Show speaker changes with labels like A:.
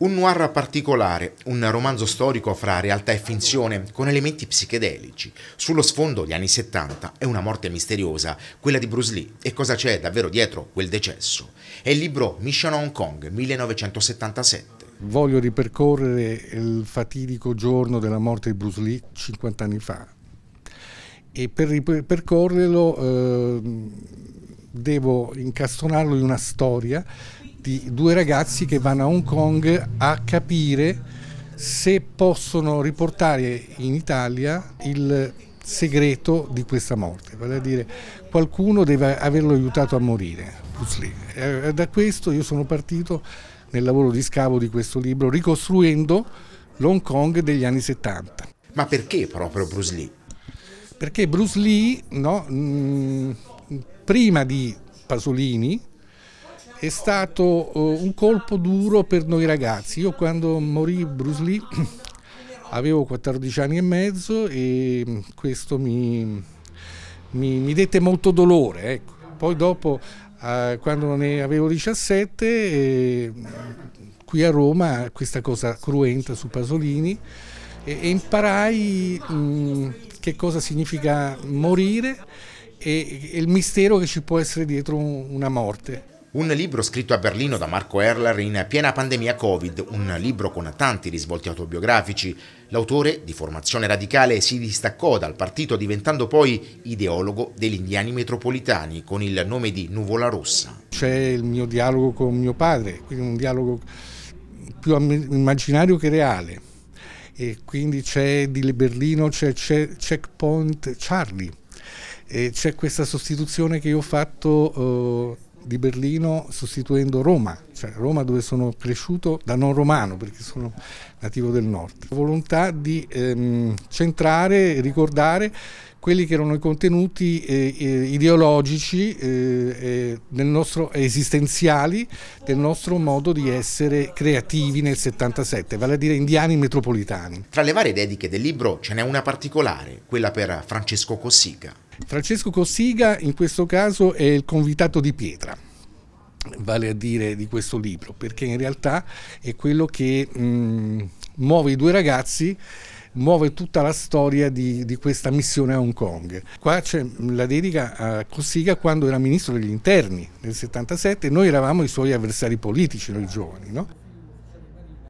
A: Un noir particolare, un romanzo storico fra realtà e finzione, con elementi psichedelici. Sullo sfondo gli anni 70 è una morte misteriosa, quella di Bruce Lee, e cosa c'è davvero dietro quel decesso? È il libro Mission Hong Kong 1977.
B: Voglio ripercorrere il fatidico giorno della morte di Bruce Lee 50 anni fa e per ripercorrerlo eh, devo incastonarlo in una storia di due ragazzi che vanno a Hong Kong a capire se possono riportare in Italia il segreto di questa morte, vale a dire qualcuno deve averlo aiutato a morire. Eh, eh, da questo io sono partito nel lavoro di scavo di questo libro, ricostruendo l'Hong Kong degli anni 70.
A: Ma perché proprio Bruce Lee?
B: Perché Bruce Lee, no, mh, mm, prima di Pasolini, è stato eh, un colpo duro per noi ragazzi. Io quando morì Bruce Lee avevo 14 anni e mezzo e questo mi, mi, mi dette molto dolore. Ecco. Poi dopo, eh, quando ne avevo 17, eh, qui a Roma, questa cosa cruenta su Pasolini, e, e imparai mh, mm, che cosa significa morire e il mistero che ci può essere dietro una morte.
A: Un libro scritto a Berlino da Marco Erler in piena pandemia Covid, un libro con tanti risvolti autobiografici. L'autore, di formazione radicale, si distaccò dal partito diventando poi ideologo degli indiani metropolitani con il nome di Nuvola Rossa.
B: C'è il mio dialogo con mio padre, quindi un dialogo più immaginario che reale. E quindi c'è di Berlino, c'è Checkpoint Charlie. E c'è questa sostituzione che io ho fatto... Eh, di Berlino sostituendo Roma cioè Roma dove sono cresciuto da non romano perché sono nativo del nord. La Volontà di ehm, centrare, ricordare quelli che erano i contenuti eh, eh ideologici eh, del nostro, esistenziali del nostro modo di essere creativi nel 77, vale a dire indiani metropolitani.
A: Tra le varie dediche del libro ce n'è una particolare, quella per Francesco Cossiga.
B: Francesco Cossiga in questo caso è il convitato di pietra vale a dire di questo libro, perché in realtà è quello che mh, mm, muove i due ragazzi muove tutta la storia di, di, questa missione a Hong Kong. Qua c'è mm, la dedica a Cossiga quando era ministro degli interni nel 77, noi eravamo i suoi avversari politici, noi giovani. No?